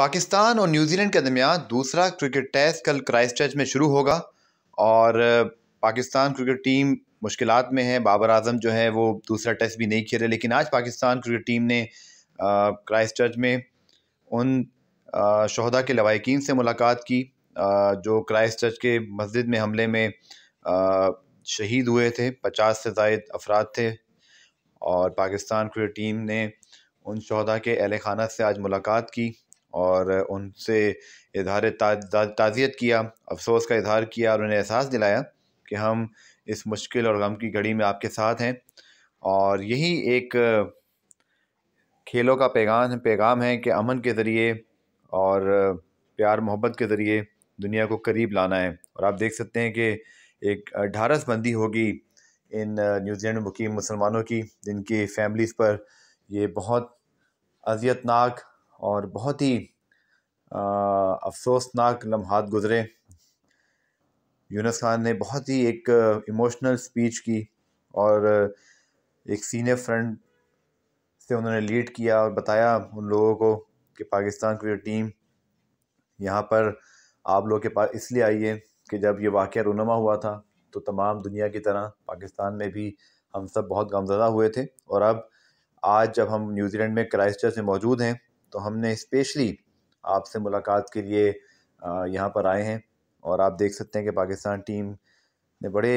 पाकिस्तान और न्यूजीलैंड के दरमियान दूसरा क्रिकेट टेस्ट कल क्राइस्टचर्च में शुरू होगा और पाकिस्तान क्रिकेट टीम मुश्किल में है बाबर आजम जो है वो दूसरा टेस्ट भी नहीं खेले लेकिन आज पाकिस्तान क्रिकेट टीम ने क्राइस्टचर्च में उन शहदा के लवाकिन से मुलाकात की जो जो क्राइस्टचर्च के मस्जिद में हमले में शहीद हुए थे पचास से जायद अफराद थे और पाकिस्तान क्रिकेट टीम ने उन शहदा के अहल खाना से आज मुलाकात की और उनसे इजहार ताज़ियत किया अफसोस का इजहार किया और उन्हें एहसास दिलाया कि हम इस मुश्किल और गम की घड़ी में आपके साथ हैं और यही एक खेलों का पैगाम पैगाम है कि अमन के ज़रिए और प्यार मोहब्बत के ज़रिए दुनिया को करीब लाना है और आप देख सकते हैं कि एक ढारस बंदी होगी इन न्यूजीलैंड मुकीम मुसलमानों की जिनकी फैमिलीज़ पर ये बहुत अजियतनाक और बहुत ही अफसोसनाक लम्हात गुज़रे यूनस खान ने बहुत ही एक इमोशनल स्पीच की और एक सीनियर फ्रेंड से उन्होंने लीड किया और बताया उन लोगों को कि पाकिस्तान की टीम यहाँ पर आप लोग के पास इसलिए आई है कि जब ये वाक़ रूनमा हुआ था तो तमाम दुनिया की तरह पाकिस्तान में भी हम सब बहुत गमजदा हुए थे और अब आज जब हम न्यूजीलैंड में क्राइस्टर्च में मौजूद हैं तो हमने स्पेशली आपसे मुलाकात के लिए यहाँ पर आए हैं और आप देख सकते हैं कि पाकिस्तान टीम ने बड़े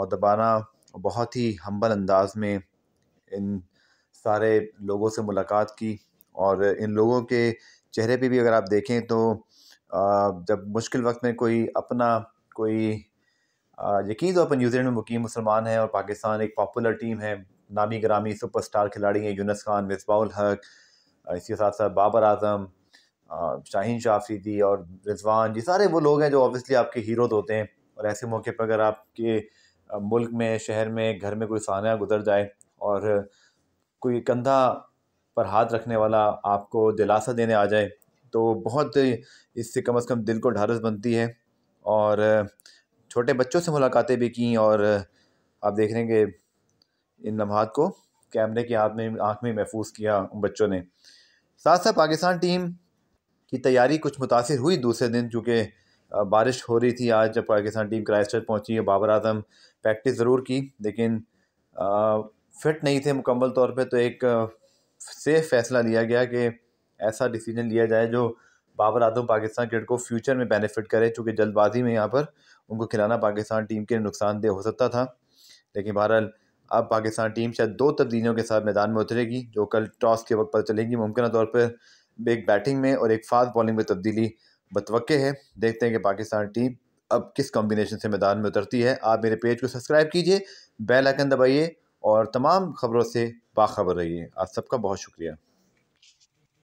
मदबाना बहुत ही हम्बल अंदाज में इन सारे लोगों से मुलाकात की और इन लोगों के चेहरे पे भी अगर आप देखें तो जब मुश्किल वक्त में कोई अपना कोई यकीन तो अपन न्यूजीलैंड में मुकीम मुसलमान है और पाकिस्तान एक पॉपुलर टीम है नामी ग्रामी सुपरस्टार खिलाड़ी हैं यूनस खान मिसबाउल हक इसके साथ साथ बाबर आजम शाहीन शाह अफरीदी और रिजवान ये सारे वो लोग हैं जो ऑब्वियसली आपके हीरो होते हैं और ऐसे मौके पर अगर आपके मुल्क में शहर में घर में कोई साना गुजर जाए और कोई कंधा पर हाथ रखने वाला आपको दिलासा देने आ जाए तो बहुत इससे कम अज़ कम दिल को ढारस बनती है और छोटे बच्चों से मुलाकातें भी की और आप देख रहे हैं कि इन लम्हात को कैमरे की आँख में आँख में महफूज किया उन बच्चों ने साथ साथ पाकिस्तान टीम की तैयारी कुछ मुतासर हुई दूसरे दिन चूँकि बारिश हो रही थी आज जब पाकिस्तान टीम चर्च पहुँची है बाबर आजम प्रैक्टिस ज़रूर की लेकिन फिट नहीं थे मुकम्मल तौर पर तो एक सेफ फैसला लिया गया कि ऐसा डिसीजन लिया जाए जो बाबर आजम पाकिस्तान क्रिकेट को फ्यूचर में बेनिफिट करे चूँकि जल्दबाजी में यहाँ पर उनको खिलाना पाकिस्तान टीम के नुकसानदेह हो सकता था लेकिन बहरहाल अब पाकिस्तान टीम शायद दो तब्दीलियों के साथ मैदान में उतरेगी जो कल टॉस के वक्त पर चलेगी मुमकिन तौर पर एक बैटिंग में और एक फास्ट बॉलिंग में तब्दीली बतवक़ है देखते हैं कि पाकिस्तान टीम अब किस कॉम्बिनेशन से मैदान में उतरती है आप मेरे पेज को सब्सक्राइब कीजिए बेल आइकन दबाइए और तमाम खबरों से बाखबर रहिए आप सबका बहुत शुक्रिया